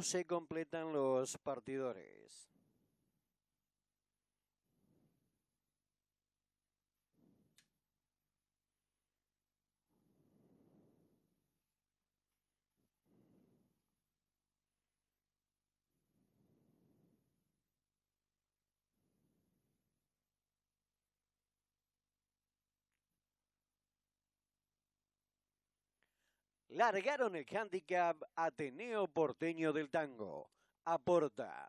se completan los partidores. largaron el handicap Ateneo Porteño del Tango. Aporta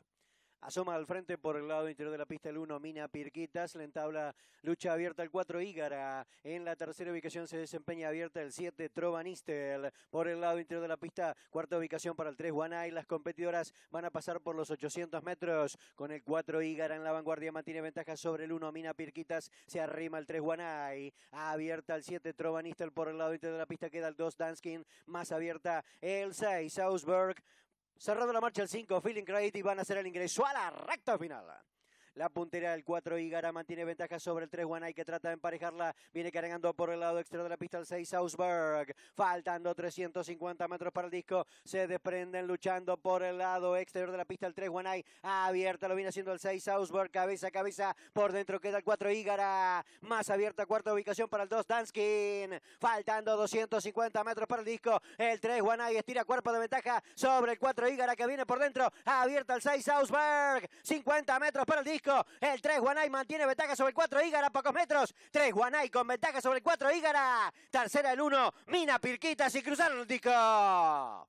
Asoma al frente por el lado interior de la pista el 1, Mina Pirquitas. La entabla lucha abierta el 4, Hígara. En la tercera ubicación se desempeña abierta el 7, Trovanistel. Por el lado interior de la pista, cuarta ubicación para el 3, Juanay. Las competidoras van a pasar por los 800 metros. Con el 4, Hígara en la vanguardia mantiene ventaja sobre el 1, Mina Pirquitas. Se arrima el 3, Guanay. Abierta el 7, Trovanistel. Por el lado interior de la pista queda el 2, Danskin. Más abierta el 6, Ausberg. Cerrando la marcha el 5, Feeling y van a hacer el ingreso a la recta final. La puntera del 4 Igara mantiene ventaja sobre el 3 Wanai que trata de emparejarla. Viene cargando por el lado exterior de la pista el 6 Ausberg. Faltando 350 metros para el disco. Se desprenden luchando por el lado exterior de la pista el 3 Wanai Abierta lo viene haciendo el 6 Ausberg. Cabeza a cabeza. Por dentro queda el 4 Igara. Más abierta cuarta ubicación para el 2 Danskin. Faltando 250 metros para el disco. El 3 Wanai estira cuerpo de ventaja sobre el 4 Igara que viene por dentro. Abierta el 6 Ausberg. 50 metros para el disco. El 3 Guanay mantiene ventaja sobre el 4 Ígara, pocos metros. 3 Guanay con ventaja sobre el 4 Ígara. Tercera el 1, Mina Pirquitas y cruzaron el disco.